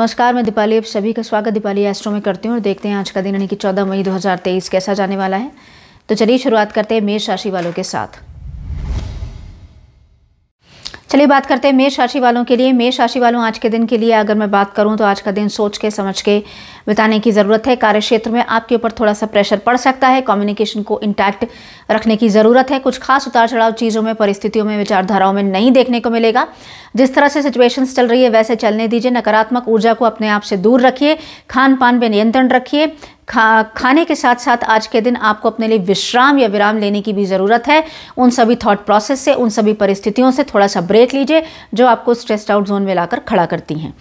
नमस्कार मैं दीपाली अब सभी का स्वागत दीपाली एस्ट्रो में करती हूँ और देखते हैं आज का दिन यानी कि 14 मई 2023 कैसा जाने वाला है तो चलिए शुरुआत करते हैं मेष राशि वालों के साथ चलिए बात करते हैं मेष राशि वालों के लिए मेष राशि वालों आज के दिन के लिए अगर मैं बात करूं तो आज का दिन सोच के समझ के बिताने की ज़रूरत है कार्य क्षेत्र में आपके ऊपर थोड़ा सा प्रेशर पड़ सकता है कम्युनिकेशन को इंटैक्ट रखने की ज़रूरत है कुछ खास उतार चढ़ाव चीज़ों में परिस्थितियों में विचारधाराओं में नहीं देखने को मिलेगा जिस तरह से सिचुएशन चल रही है वैसे चलने दीजिए नकारात्मक ऊर्जा को अपने आप से दूर रखिए खान पान पर नियंत्रण रखिए खा खाने के साथ साथ आज के दिन आपको अपने लिए विश्राम या विराम लेने की भी ज़रूरत है उन सभी थॉट प्रोसेस से उन सभी परिस्थितियों से थोड़ा सा ब्रेक लीजिए जो आपको स्ट्रेस्ड आउट जोन में लाकर खड़ा करती हैं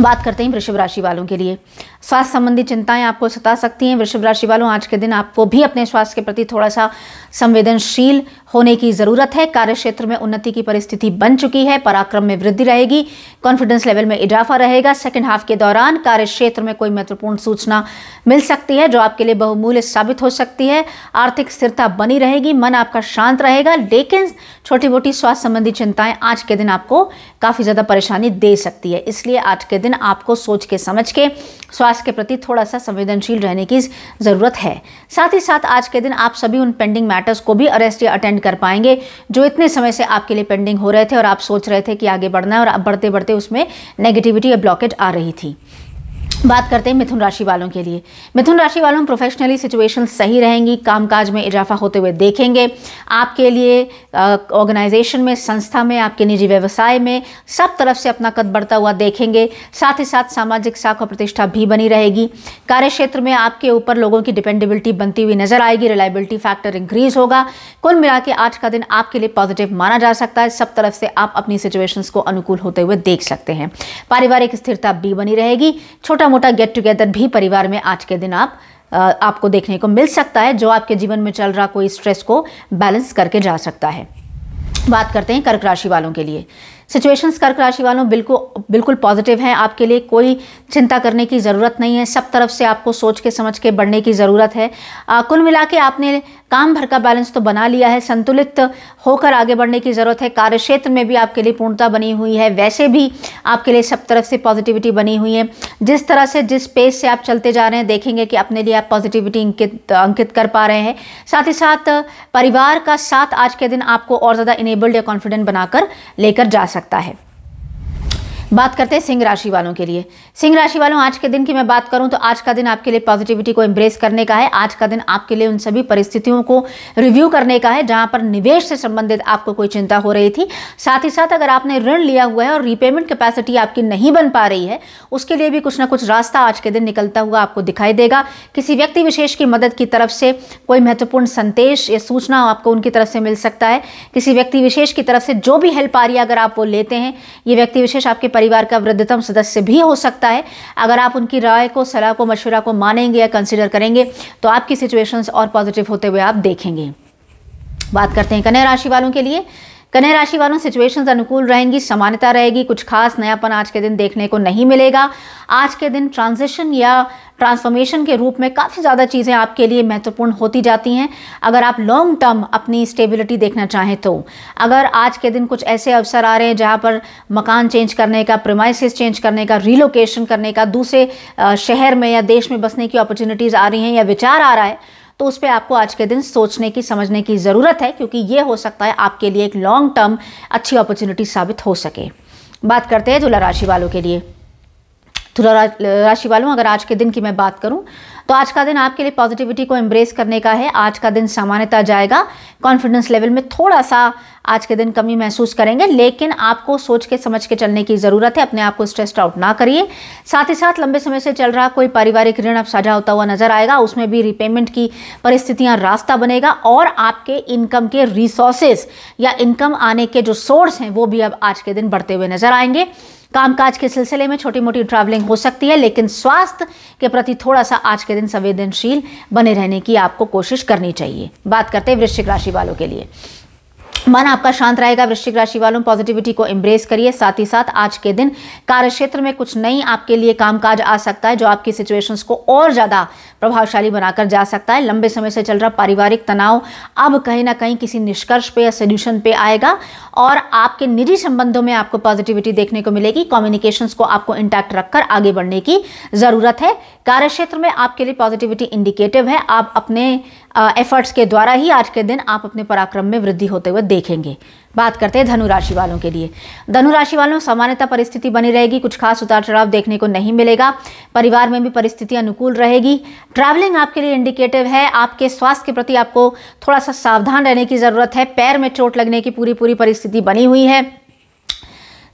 बात करते हैं वृषभ राशि वालों के लिए स्वास्थ्य संबंधी चिंताएं आपको सता सकती हैं वृषभ राशि वालों आज के दिन आपको भी अपने स्वास्थ्य के प्रति थोड़ा सा संवेदनशील होने की ज़रूरत है कार्य क्षेत्र में उन्नति की परिस्थिति बन चुकी है पराक्रम में वृद्धि रहेगी कॉन्फिडेंस लेवल में इजाफा रहेगा सेकेंड हाफ के दौरान कार्य क्षेत्र में कोई महत्वपूर्ण सूचना मिल सकती है जो आपके लिए बहुमूल्य साबित हो सकती है आर्थिक स्थिरता बनी रहेगी मन आपका शांत रहेगा लेकिन छोटी मोटी स्वास्थ्य संबंधी चिंताएं आज के दिन आपको काफ़ी ज़्यादा परेशानी दे सकती है इसलिए आज के दिन दिन आपको सोच के समझ के स्वास्थ्य के प्रति थोड़ा सा संवेदनशील रहने की ज़रूरत है साथ ही साथ आज के दिन आप सभी उन पेंडिंग मैटर्स को भी अरेस्ट या अटेंड कर पाएंगे जो इतने समय से आपके लिए पेंडिंग हो रहे थे और आप सोच रहे थे कि आगे बढ़ना है और बढ़ते बढ़ते उसमें नेगेटिविटी या ब्लॉकेट आ रही थी बात करते हैं मिथुन राशि वालों के लिए मिथुन राशि वालों प्रोफेशनली सिचुएशन सही रहेंगी कामकाज में इजाफा होते हुए देखेंगे आपके लिए ऑर्गेनाइजेशन में संस्था में आपके निजी व्यवसाय में सब तरफ से अपना कद बढ़ता हुआ देखेंगे साथ ही साथ सामाजिक साख और प्रतिष्ठा भी बनी रहेगी कार्य क्षेत्र में आपके ऊपर लोगों की डिपेंडेबिलिटी बनती हुई नजर आएगी रिलायबिलिटी फैक्टर इंक्रीज होगा कुल मिला के आज का दिन आपके लिए पॉजिटिव माना जा सकता है सब तरफ से आप अपनी सिचुएशन को अनुकूल होते हुए देख सकते हैं पारिवारिक स्थिरता भी बनी रहेगी छोटा छोटा मोटा गेट टुगेदर भी परिवार में आज के दिन आप आपको देखने को मिल सकता है जो आपके जीवन में चल रहा कोई स्ट्रेस को बैलेंस करके जा सकता है बात करते हैं कर्क राशि वालों के लिए सिचुएशंस कर्क राशि वालों बिल्कुल बिल्कुल पॉजिटिव हैं आपके लिए कोई चिंता करने की ज़रूरत नहीं है सब तरफ से आपको सोच के समझ के बढ़ने की ज़रूरत है कुल मिला के आपने काम भर का बैलेंस तो बना लिया है संतुलित होकर आगे बढ़ने की ज़रूरत है कार्य क्षेत्र में भी आपके लिए पूर्णता बनी हुई है वैसे भी आपके लिए सब तरफ से पॉजिटिविटी बनी हुई है जिस तरह से जिस पेस से आप चलते जा रहे हैं देखेंगे कि अपने लिए आप पॉजिटिविटी अंकित अंकित कर पा रहे हैं साथ ही साथ परिवार का साथ आज के दिन आपको और ज़्यादा इनेबल्ड या कॉन्फिडेंट बनाकर लेकर जा सकते सकता है बात करते हैं सिंह राशि वालों के लिए सिंह राशि वालों आज के दिन की मैं बात करूं तो आज का दिन आपके लिए पॉजिटिविटी को एम्ब्रेस करने का है आज का दिन आपके लिए उन सभी परिस्थितियों को रिव्यू करने का है जहां पर निवेश से संबंधित आपको कोई चिंता हो रही थी साथ ही साथ अगर आपने ऋण लिया हुआ है और रीपेमेंट कैपेसिटी आपकी नहीं बन पा रही है उसके लिए भी कुछ ना कुछ रास्ता आज के दिन निकलता हुआ आपको दिखाई देगा किसी व्यक्ति विशेष की मदद की तरफ से कोई महत्वपूर्ण संदेश या सूचना आपको उनकी तरफ से मिल सकता है किसी व्यक्ति विशेष की तरफ से जो भी हेल्प आ रही है अगर आप वो लेते हैं ये व्यक्ति विशेष आपके परिवार का वृद्धतम सदस्य भी हो सकता है अगर आप उनकी राय को सलाह को मशवरा को मानेंगे या कंसिडर करेंगे तो आपकी सिचुएशंस और पॉजिटिव होते हुए आप देखेंगे बात करते हैं कन्या राशि वालों के लिए कन्या राशि वालों सिचुएशन अनुकूल रहेंगी समानता रहेगी कुछ खास नयापन आज के दिन देखने को नहीं मिलेगा आज के दिन ट्रांजिशन या ट्रांसफॉर्मेशन के रूप में काफ़ी ज़्यादा चीज़ें आपके लिए महत्वपूर्ण होती जाती हैं अगर आप लॉन्ग टर्म अपनी स्टेबिलिटी देखना चाहें तो अगर आज के दिन कुछ ऐसे अवसर आ रहे हैं जहाँ पर मकान चेंज करने का प्रमाइसिस चेंज करने का रिलोकेशन करने का दूसरे शहर में या देश में बसने की अपॉर्चुनिटीज़ आ रही हैं या विचार आ रहा है तो उस पर आपको आज के दिन सोचने की समझने की ज़रूरत है क्योंकि ये हो सकता है आपके लिए एक लॉन्ग टर्म अच्छी अपॉर्चुनिटी साबित हो सके बात करते हैं तुला राशि वालों के लिए तुला राशि वालों अगर आज के दिन की मैं बात करूं तो आज का दिन आपके लिए पॉजिटिविटी को एम्ब्रेस करने का है आज का दिन सामान्यता जाएगा कॉन्फिडेंस लेवल में थोड़ा सा आज के दिन कमी महसूस करेंगे लेकिन आपको सोच के समझ के चलने की ज़रूरत है अपने आप को स्ट्रेस्ड आउट ना करिए साथ ही साथ लंबे समय से चल रहा कोई पारिवारिक ऋण अब साझा होता हुआ नजर आएगा उसमें भी रिपेमेंट की परिस्थितियाँ रास्ता बनेगा और आपके इनकम के रिसोर्सेज या इनकम आने के जो सोर्स हैं वो भी अब आज के दिन बढ़ते हुए नजर आएंगे कामकाज के सिलसिले में छोटी मोटी ट्रैवलिंग हो सकती है लेकिन स्वास्थ्य के प्रति थोड़ा सा आज के दिन संवेदनशील बने रहने की आपको कोशिश करनी चाहिए बात करते हैं वृश्चिक राशि वालों के लिए मन आपका शांत रहेगा वृश्चिक राशि वालों पॉजिटिविटी को एम्ब्रेस करिए साथ ही साथ आज के दिन कार्य क्षेत्र में कुछ नई आपके लिए कामकाज आ सकता है जो आपकी सिचुएशंस को और ज़्यादा प्रभावशाली बनाकर जा सकता है लंबे समय से चल रहा पारिवारिक तनाव अब कहीं ना कहीं किसी निष्कर्ष पे या सोल्यूशन पे आएगा और आपके निजी संबंधों में आपको पॉजिटिविटी देखने को मिलेगी कॉम्युनिकेशन को आपको इंटैक्ट रखकर आगे बढ़ने की ज़रूरत है कार्यक्षेत्र में आपके लिए पॉजिटिविटी इंडिकेटिव है आप अपने एफर्ट्स के द्वारा ही आज के दिन आप अपने पराक्रम में वृद्धि होते हुए देखेंगे बात करते हैं धनुराशि वालों के लिए धनुराशि वालों सामान्यता परिस्थिति बनी रहेगी कुछ खास उतार चढ़ाव देखने को नहीं मिलेगा परिवार में भी परिस्थिति अनुकूल रहेगी ट्रैवलिंग आपके लिए इंडिकेटिव है आपके स्वास्थ्य के प्रति आपको थोड़ा सा सावधान रहने की ज़रूरत है पैर में चोट लगने की पूरी पूरी परिस्थिति बनी हुई है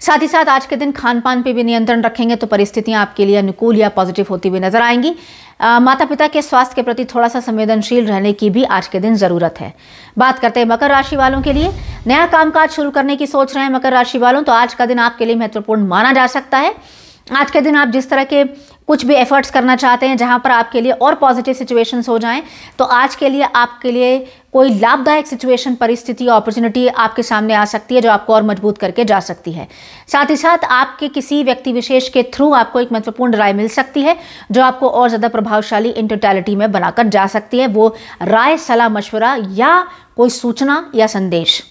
साथ ही साथ आज के दिन खान पान पर भी नियंत्रण रखेंगे तो परिस्थितियां आपके लिए अनुकूल या पॉजिटिव होती हुई नजर आएंगी आ, माता पिता के स्वास्थ्य के प्रति थोड़ा सा संवेदनशील रहने की भी आज के दिन ज़रूरत है बात करते हैं मकर राशि वालों के लिए नया कामकाज शुरू करने की सोच रहे हैं मकर राशि वालों तो आज का दिन आपके लिए महत्वपूर्ण माना जा सकता है आज के दिन आप जिस तरह के कुछ भी एफर्ट्स करना चाहते हैं जहाँ पर आपके लिए और पॉजिटिव सिचुएशंस हो जाएं तो आज के लिए आपके लिए कोई लाभदायक सिचुएशन परिस्थिति अपॉर्चुनिटी आपके सामने आ सकती है जो आपको और मजबूत करके जा सकती है साथ ही साथ आपके किसी व्यक्ति विशेष के थ्रू आपको एक महत्वपूर्ण राय मिल सकती है जो आपको और ज़्यादा प्रभावशाली इंटोटैलिटी में बनाकर जा सकती है वो राय सलाह मशवरा या कोई सूचना या संदेश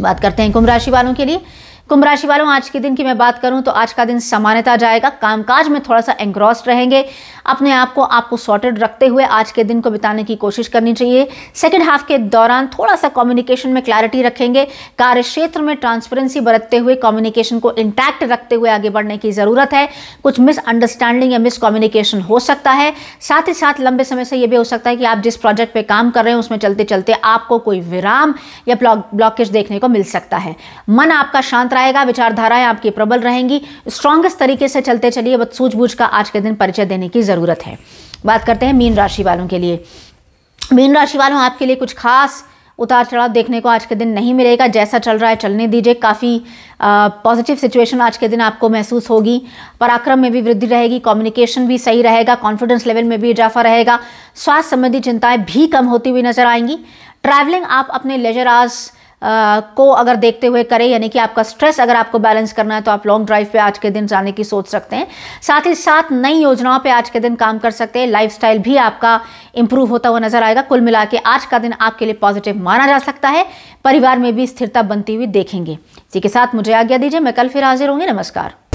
बात करते हैं कुंभ राशि वालों के लिए कुंभ राशि वालों आज के दिन की मैं बात करूं तो आज का दिन सामान्यता जाएगा कामकाज में थोड़ा सा एंग्रॉस रहेंगे अपने आप को आपको सॉर्टेड रखते हुए आज के दिन को बिताने की कोशिश करनी चाहिए सेकेंड हाफ के दौरान थोड़ा सा कम्युनिकेशन में क्लैरिटी रखेंगे कार्य क्षेत्र में ट्रांसपेरेंसी बरतते हुए कम्युनिकेशन को इंटैक्ट रखते हुए आगे बढ़ने की ज़रूरत है कुछ मिसअंडरस्टैंडिंग या मिसकम्युनिकेशन हो सकता है साथ ही साथ लंबे समय से यह भी हो सकता है कि आप जिस प्रोजेक्ट पर काम कर रहे हैं उसमें चलते चलते आपको कोई विराम या ब्लॉकेज देखने को मिल सकता है मन आपका शांत टकराएगा विचारधाराएं आपकी प्रबल रहेंगी स्ट्रांगेस्ट तरीके से चलते चलिए बस सूझबूझ का आज के दिन परिचय देने की ज़रूरत है बात करते हैं मीन राशि वालों के लिए मीन राशि वालों आपके लिए कुछ खास उतार चढ़ाव देखने को आज के दिन नहीं मिलेगा जैसा चल रहा है चलने दीजिए काफ़ी पॉजिटिव सिचुएशन आज के दिन आपको महसूस होगी पराक्रम में भी वृद्धि रहेगी कम्युनिकेशन भी सही रहेगा कॉन्फिडेंस लेवल में भी इजाफा रहेगा स्वास्थ्य संबंधी चिंताएं भी कम होती हुई नजर आएंगी ट्रैवलिंग आप अपने लेजर आर्स को अगर देखते हुए करें यानी कि आपका स्ट्रेस अगर आपको बैलेंस करना है तो आप लॉन्ग ड्राइव पे आज के दिन जाने की सोच सकते हैं साथ ही साथ नई योजनाओं पे आज के दिन काम कर सकते हैं लाइफ भी आपका इंप्रूव होता हुआ नजर आएगा कुल मिला के आज का दिन आपके लिए पॉजिटिव माना जा सकता है परिवार में भी स्थिरता बनती हुई देखेंगे इसी के साथ मुझे आज्ञा दीजिए मैं कल फिर हाजिर होंगी नमस्कार